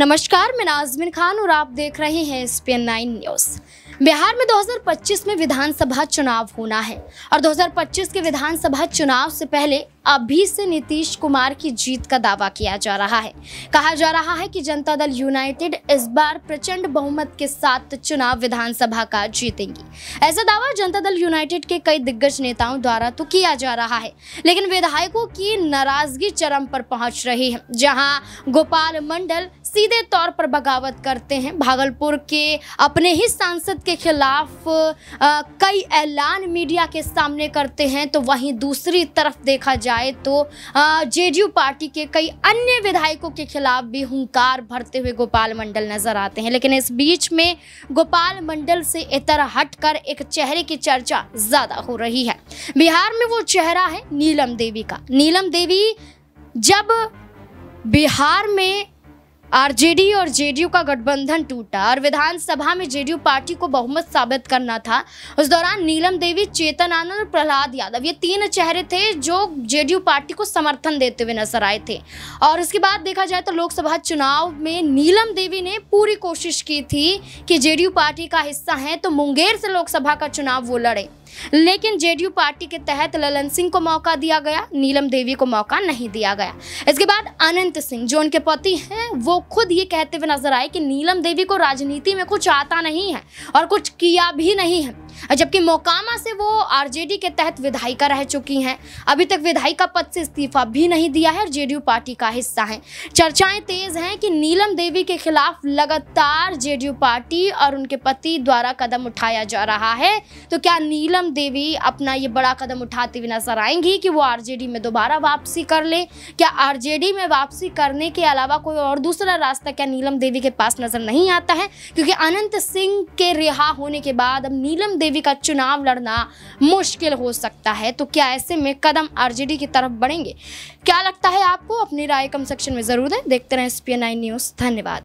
नमस्कार मैं नाजमिन खान और आप देख रहे हैं S P nine news Bihar में 2025 में विधानसभा चुनाव होना है और 2025 के विधानसभा चुनाव से पहले अभी से नीतीश कुमार की जीत का दावा किया जा रहा है कहा जा रहा है कि जनता दल यूनाइटेड इस बार प्रचंड बहुमत के साथ चुनाव विधानसभा का जीतेंगी ऐसा दावा जनता दल यूनाइटेड के कई दिग्गज नेताओं द्वारा तो किया जा रहा है लेकिन विधायकों की नाराजगी चरम पर पहुंच रही है जहां गोपाल मंडल सीधे तौर पर बगावत करते हैं भागलपुर के अपने ही सांसद के खिलाफ आ, कई ऐलान मीडिया के सामने करते हैं तो वहीं दूसरी तरफ देखा जाए तो जेडीयू पार्टी के कई अन्य विधायकों के खिलाफ भी हंकार भरते हुए गोपाल मंडल नजर आते हैं लेकिन इस बीच में गोपाल मंडल से इतर हटकर एक चेहरे की चर्चा ज्यादा हो रही है बिहार में वो चेहरा है नीलम देवी का नीलम देवी जब बिहार में आरजेडी और जेडीयू का गठबंधन टूटा और विधानसभा में जेडीयू पार्टी को बहुमत साबित करना था उस दौरान नीलम देवी चेतन आनंद और प्रहलाद यादव ये तीन चेहरे थे जो जेडीयू पार्टी को समर्थन देते हुए नजर आए थे और उसके बाद देखा जाए तो लोकसभा चुनाव में नीलम देवी ने पूरी कोशिश की थी कि जेडीयू पार्टी का हिस्सा है तो मुंगेर से लोकसभा का चुनाव वो लड़े लेकिन जेडीयू पार्टी के तहत ललन सिंह को मौका दिया गया नीलम देवी को मौका नहीं दिया गया इसके बाद अनंत सिंह जो उनके पति हैं वो खुद ये कहते हुए नजर आए कि नीलम देवी को राजनीति में कुछ आता नहीं है और कुछ किया भी नहीं है जबकि मोकामा से वो आरजेडी के तहत विधायिका रह चुकी हैं अभी तक विधायिका पद से इस्तीफा भी नहीं दिया है और जेडीयू पार्टी का हिस्सा है चर्चाएं तेज हैं कि नीलम देवी के खिलाफ लगातार जेडीयू पार्टी और उनके पति द्वारा कदम उठाया जा रहा है तो क्या नीलम देवी अपना ये बड़ा कदम उठाती हुई नजर आएंगी कि वो आर में दोबारा वापसी कर ले क्या आर में वापसी करने के अलावा कोई और दूसरा रास्ता क्या नीलम देवी के पास नजर नहीं आता है क्योंकि अनंत सिंह के रिहा होने के बाद अब नीलम देवी देवी का चुनाव लड़ना मुश्किल हो सकता है तो क्या ऐसे में कदम आरजेडी की तरफ बढ़ेंगे क्या लगता है आपको अपनी राय कम सेक्शन में जरूर दें देखते रहें एस न्यूज़ धन्यवाद